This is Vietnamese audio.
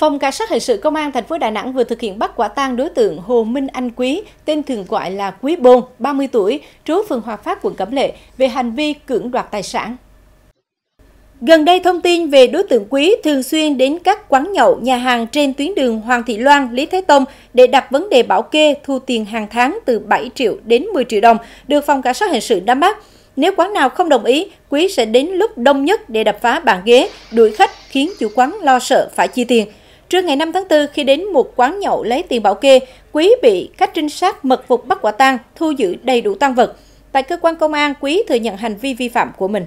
Phòng Cảnh sát hình sự Công an thành phố Đà Nẵng vừa thực hiện bắt quả tang đối tượng Hồ Minh Anh Quý, tên thường gọi là Quý Bôn, 30 tuổi, trú phường Hòa Phát, quận Cẩm Lệ, về hành vi cưỡng đoạt tài sản. Gần đây thông tin về đối tượng Quý thường xuyên đến các quán nhậu, nhà hàng trên tuyến đường Hoàng Thị Loan, Lý Thế Tông để đặt vấn đề bảo kê thu tiền hàng tháng từ 7 triệu đến 10 triệu đồng được phòng cảnh sát hình sự nắm bắt. Nếu quán nào không đồng ý, Quý sẽ đến lúc đông nhất để đập phá bàn ghế, đuổi khách khiến chủ quán lo sợ phải chi tiền. Trưa ngày 5 tháng 4, khi đến một quán nhậu lấy tiền bảo kê, Quý bị các trinh sát mật phục bắt quả tang, thu giữ đầy đủ tăng vật. Tại cơ quan công an, Quý thừa nhận hành vi vi phạm của mình.